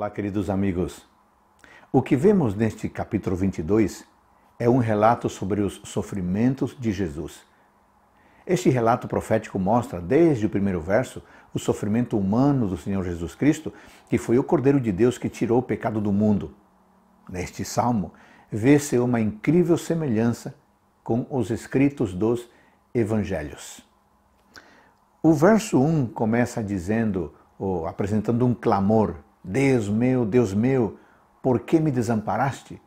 Olá, queridos amigos. O que vemos neste capítulo 22 é um relato sobre os sofrimentos de Jesus. Este relato profético mostra, desde o primeiro verso, o sofrimento humano do Senhor Jesus Cristo, que foi o Cordeiro de Deus que tirou o pecado do mundo. Neste salmo, vê-se uma incrível semelhança com os escritos dos evangelhos. O verso 1 começa dizendo, ou apresentando um clamor Deus meu, Deus meu, por que me desamparaste?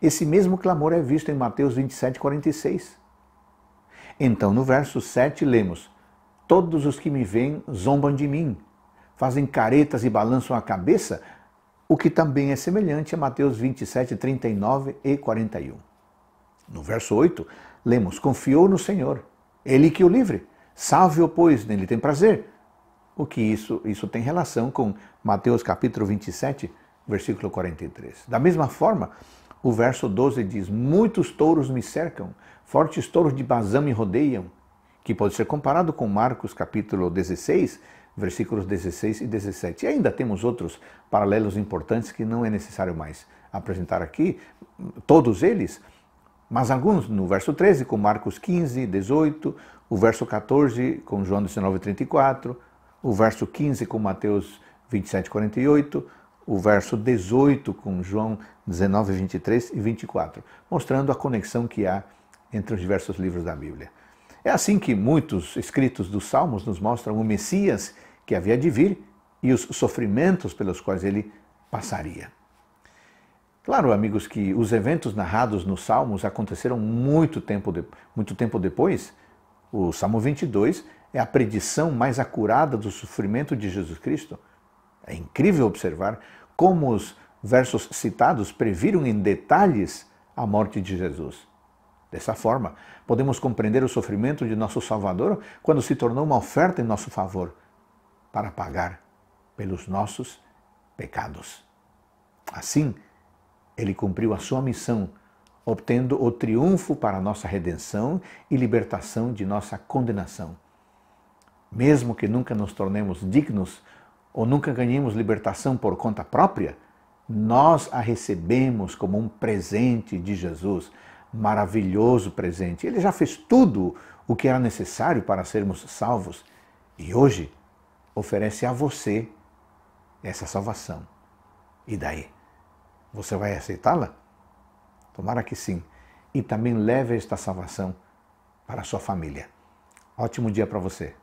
Esse mesmo clamor é visto em Mateus 27, 46. Então, no verso 7, lemos: Todos os que me veem zombam de mim, fazem caretas e balançam a cabeça, o que também é semelhante a Mateus 27, 39 e 41. No verso 8, lemos: Confiou no Senhor, ele que o livre. Salve-o, pois, nele tem prazer o que isso, isso tem relação com Mateus capítulo 27, versículo 43. Da mesma forma, o verso 12 diz: Muitos touros me cercam, fortes touros de Bazã me rodeiam, que pode ser comparado com Marcos capítulo 16, versículos 16 e 17. E ainda temos outros paralelos importantes que não é necessário mais apresentar aqui, todos eles, mas alguns no verso 13 com Marcos 15, 18, o verso 14 com João 19, 34, o verso 15 com Mateus 27, 48, o verso 18 com João 19, 23 e 24, mostrando a conexão que há entre os diversos livros da Bíblia. É assim que muitos escritos dos Salmos nos mostram o Messias que havia de vir e os sofrimentos pelos quais ele passaria. Claro, amigos, que os eventos narrados nos Salmos aconteceram muito tempo, de, muito tempo depois. O Salmo 22 é a predição mais acurada do sofrimento de Jesus Cristo. É incrível observar como os versos citados previram em detalhes a morte de Jesus. Dessa forma, podemos compreender o sofrimento de nosso Salvador quando se tornou uma oferta em nosso favor para pagar pelos nossos pecados. Assim, ele cumpriu a sua missão, obtendo o triunfo para nossa redenção e libertação de nossa condenação mesmo que nunca nos tornemos dignos ou nunca ganhemos libertação por conta própria, nós a recebemos como um presente de Jesus, maravilhoso presente. Ele já fez tudo o que era necessário para sermos salvos e hoje oferece a você essa salvação. E daí? Você vai aceitá-la? Tomara que sim. E também leve esta salvação para a sua família. Ótimo dia para você.